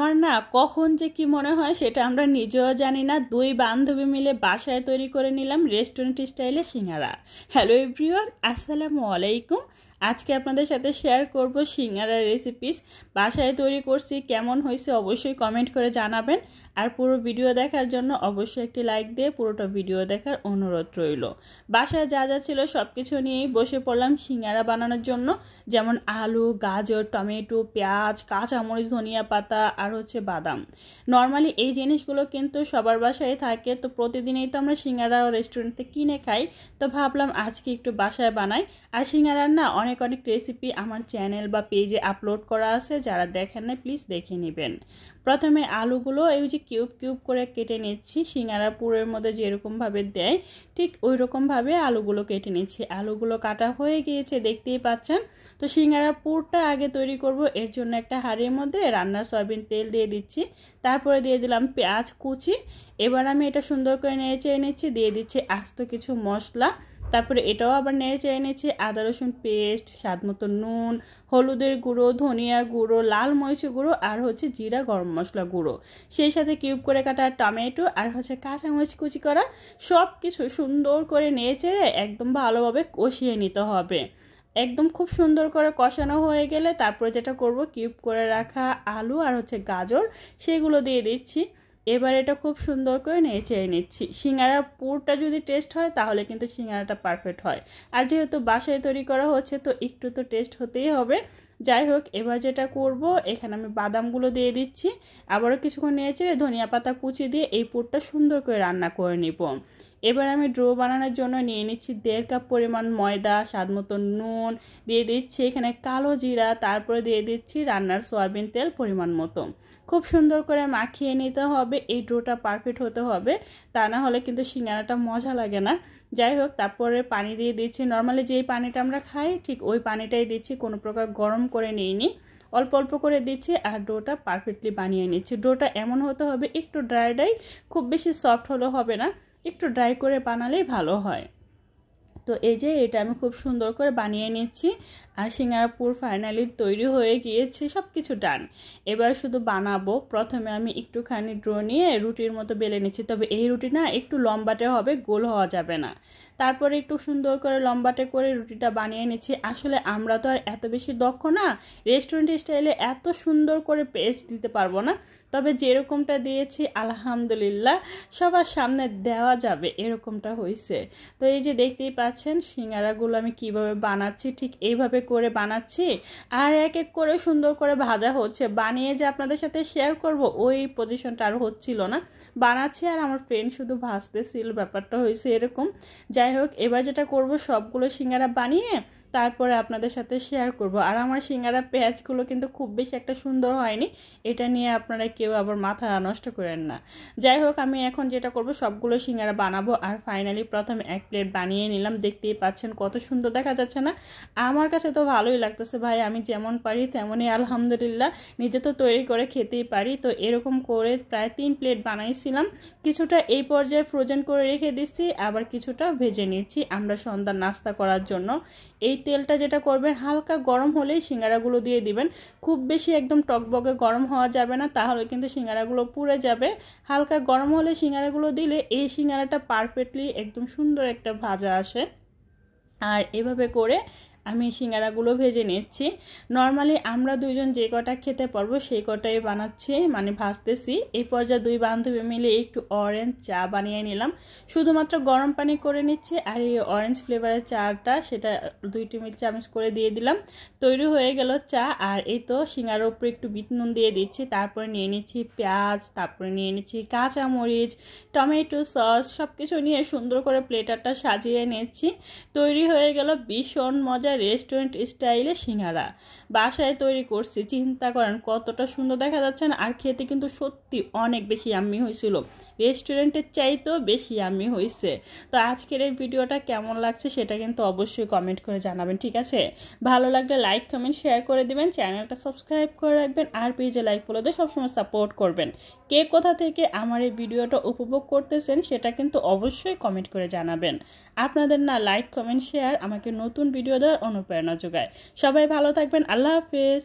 আমার না কখন যে কি মনে হয় সেটা আমরা নিজেও জানি না দুই বান্ধবী মিলে বাসায় তৈরি করে নিলাম রেস্টুরেন্ট স্টাইলে সিঙ্গারা হ্যালো এভরিওয়ান আসসালামু আলাইকুম আজকে আপনাদের সাথে শেয়ার করব সিঙ্গারার রেসিপিস বাসায় তৈরি করছি কেমন হয়েছে অবশ্যই কমেন্ট করে জানাবেন আর পুরো ভিডিও দেখার জন্য অবশ্যই একটি লাইক দিয়ে পুরোটা ভিডিও দেখার অনুরোধ রইল বাসায় যা যা ছিল সব কিছু নিয়েই বসে পড়লাম সিঙ্গারা বানানোর জন্য যেমন আলু গাজর টমেটো পেঁয়াজ কাঁচামরিচ ধনিয়া পাতা আর আর হচ্ছে বাদাম নর্মালি এই জিনিসগুলো কিন্তু সবার বাসায় থাকে তো প্রতিদিনেই তো আমরা সিঙ্গারা রেস্টুরেন্টে কিনে খাই তো ভাবলাম আজকে একটু বাসায় বানাই আর সিঙ্গারার না অনেক অনেক রেসিপি আমার চ্যানেল বা পেজে আপলোড করা আছে যারা দেখেন না প্লিজ দেখে নেবেন প্রথমে আলুগুলো এই যে কিউব কিউব করে কেটে নিচ্ছি সিঙ্গারা পুরের মধ্যে যেরকমভাবে দেয় ঠিক ওই রকমভাবে আলুগুলো কেটে নিচ্ছি আলুগুলো কাটা হয়ে গিয়েছে দেখতেই পাচ্ছেন তো সিঙ্গারা পুরটা আগে তৈরি করব এর জন্য একটা হাড়ির মধ্যে রান্না সয়াবিন তেল দিয়ে দিচ্ছি তারপরে দিয়ে দিলাম পেঁয়াজ কুচি এবার আমি এটা সুন্দর করে নেড়ে চেয়ে নিচ্ছি দিয়ে দিচ্ছি আস্ত কিছু মশলা তারপরে এটাও আবার নেড়ে চেয়ে নিচ্ছি আদা রসুন পেস্ট স্বাদ মতো নুন হলুদের গুঁড়ো ধনিয়া গুঁড়ো লাল মরিচ গুঁড়ো আর হচ্ছে জিরা গরম মশলা গুঁড়ো সেই সাথে কিউব করে কাটা টমেটো আর হচ্ছে কাঁচামরিচ কুচি করা সব কিছু সুন্দর করে নেড়ে চেড়ে একদম ভালোভাবে কষিয়ে নিতে হবে একদম খুব সুন্দর করে কষানো হয়ে গেলে তারপরে যেটা করব কিউব করে রাখা আলু আর হচ্ছে গাজর সেগুলো দিয়ে দিচ্ছি এবার এটা খুব সুন্দর করে চেয়ে নিচ্ছি সিঙ্গারা পুরটা যদি টেস্ট হয় তাহলে কিন্তু সিঙ্গারাটা পারফেক্ট হয় আর যেহেতু বাসায় তৈরি করা হচ্ছে তো একটু তো টেস্ট হতেই হবে যাই হোক এবার যেটা করব এখানে আমি বাদামগুলো দিয়ে দিচ্ছি আবারও কিছুক্ষণ চেয়ে ধনিয়া পাতা কুচি দিয়ে এই পুরটা সুন্দর করে রান্না করে নিব এবার আমি ড্রো বানানোর জন্য নিয়ে নিচ্ছি দেড় কাপ পরিমাণ ময়দা স্বাদ মতো নুন দিয়ে দিচ্ছি এখানে কালো জিরা তারপরে দিয়ে দিচ্ছি রান্নার সয়াবিন তেল পরিমাণ মতো খুব সুন্দর করে মাখিয়ে নিতে হবে এই ড্রোটা পারফেক্ট হতে হবে তা না হলে কিন্তু সিঙ্গারাটা মজা লাগে না যাই হোক তারপরে পানি দিয়ে দিচ্ছি নর্মালি যেই পানিটা আমরা খাই ঠিক ওই পানিটাই দিচ্ছি কোনো প্রকার গরম করে নিইনি অল্প অল্প করে দিচ্ছি আর ডোটা পারফেক্টলি বানিয়ে নিচ্ছি ডোটা এমন হতে হবে একটু ড্রাই ড্রাই খুব বেশি সফট হলেও হবে না একটু ড্রাই করে বানালেই ভালো হয় তো এই যে এটা আমি খুব সুন্দর করে বানিয়ে নিচ্ছি আর সিঙ্গারাপুর ফাইনালি তৈরি হয়ে গিয়েছে সব কিছু ডান এবার শুধু বানাবো প্রথমে আমি একটুখানি ড্রো নিয়ে রুটির মতো বেলে নিচ্ছি তবে এই রুটি না একটু লম্বাটে হবে গোল হওয়া যাবে না তারপরে একটু সুন্দর করে লম্বাটে করে রুটিটা বানিয়ে নিচ্ছি আসলে আমরা তো আর এত বেশি দক্ষ না রেস্টুরেন্ট স্টাইলে এত সুন্দর করে পেজ দিতে পারবো না তবে যেরকমটা দিয়েছি আলহামদুলিল্লাহ সবার সামনে দেওয়া যাবে এরকমটা হয়েছে তো এই যে দেখতেই পাচ্ছি পাচ্ছেন সিঙ্গারাগুলো আমি কিভাবে বানাচ্ছি ঠিক এইভাবে করে বানাচ্ছি আর এক এক করে সুন্দর করে ভাজা হচ্ছে বানিয়ে যে আপনাদের সাথে শেয়ার করব ওই পজিশনটা আর হচ্ছিল না বানাচ্ছি আর আমার ফ্রেন্ড শুধু ভাজতেছিল ব্যাপারটা হয়েছে এরকম যাই হোক এবার যেটা করব সবগুলো সিঙ্গারা বানিয়ে তারপরে আপনাদের সাথে শেয়ার করব আর আমার সিঙ্গারা পেঁয়াজগুলো কিন্তু খুব বেশি একটা সুন্দর হয়নি এটা নিয়ে আপনারা কেউ আবার মাথা নষ্ট করেন না যাই হোক আমি এখন যেটা করব সবগুলো সিঙ্গারা বানাবো আর ফাইনালি প্রথম এক প্লেট বানিয়ে নিলাম দেখতেই পাচ্ছেন কত সুন্দর দেখা যাচ্ছে না আমার কাছে তো ভালোই লাগতেছে ভাই আমি যেমন পারি তেমনই আলহামদুলিল্লাহ নিজে তো তৈরি করে খেতেই পারি তো এরকম করে প্রায় তিন প্লেট বানাইছিলাম কিছুটা এই পর্যায়ে ফ্রোজেন করে রেখে দিচ্ছি আবার কিছুটা ভেজে নিচ্ছি আমরা সন্ধ্যার নাস্তা করার জন্য এই তেলটা যেটা করবেন হালকা গরম হলেই সিঙ্গারাগুলো দিয়ে দিবেন খুব বেশি একদম টকবকে গরম হওয়া যাবে না তাহলে কিন্তু সিঙ্গারাগুলো পুড়ে যাবে হালকা গরম হলে সিঙ্গারাগুলো দিলে এই সিঙ্গারাটা পারফেক্টলি একদম সুন্দর একটা ভাজা আসে আর এভাবে করে আমি সিঙ্গারাগুলো ভেজে নিচ্ছি নর্মালি আমরা দুইজন যে কটা খেতে পারবো সেই কটাই বানাচ্ছি মানে ভাজতেছি এই পর্যায়ে দুই বান্ধবী মিলে একটু অরেঞ্জ চা বানিয়ে নিলাম শুধুমাত্র গরম পানি করে নিচ্ছে আর এই অরেঞ্জ ফ্লেভারের চাটা সেটা দুই টেবিল চামচ করে দিয়ে দিলাম তৈরি হয়ে গেল চা আর এই তো সিঙ্গার উপরে একটু বিট নুন দিয়ে দিচ্ছি তারপরে নিয়ে নিচ্ছি পেঁয়াজ তারপরে নিয়ে নিচ্ছি কাঁচামরিচ টমেটো সস সব কিছু নিয়ে সুন্দর করে প্লেটারটা সাজিয়ে নিচ্ছি তৈরি হয়ে গেল ভীষণ মজার রেস্টুরেন্ট স্টাইলে সিঙ্গারা বাসায় তৈরি করছি চিন্তা করেন কতটা সুন্দর দেখা যাচ্ছে না আর খেতে কিন্তু সত্যি অনেক বেশি আমি হয়েছিল রেস্টুরেন্টের চাইতেও বেশি আমি হয়েছে তো আজকের এই ভিডিওটা কেমন লাগছে সেটা কিন্তু অবশ্যই কমেন্ট করে জানাবেন ঠিক আছে ভালো লাগলে লাইক কমেন্ট শেয়ার করে দেবেন চ্যানেলটা সাবস্ক্রাইব করে রাখবেন আর পেজে লাইক ফলোতে সবসময় সাপোর্ট করবেন কে কোথা থেকে আমার এই ভিডিওটা উপভোগ করতেছেন সেটা কিন্তু অবশ্যই কমেন্ট করে জানাবেন আপনাদের না লাইক কমেন্ট শেয়ার আমাকে নতুন ভিডিও দেওয়ার অনুপ্রেরণা যোগায় সবাই ভালো থাকবেন আল্লাহ হাফেজ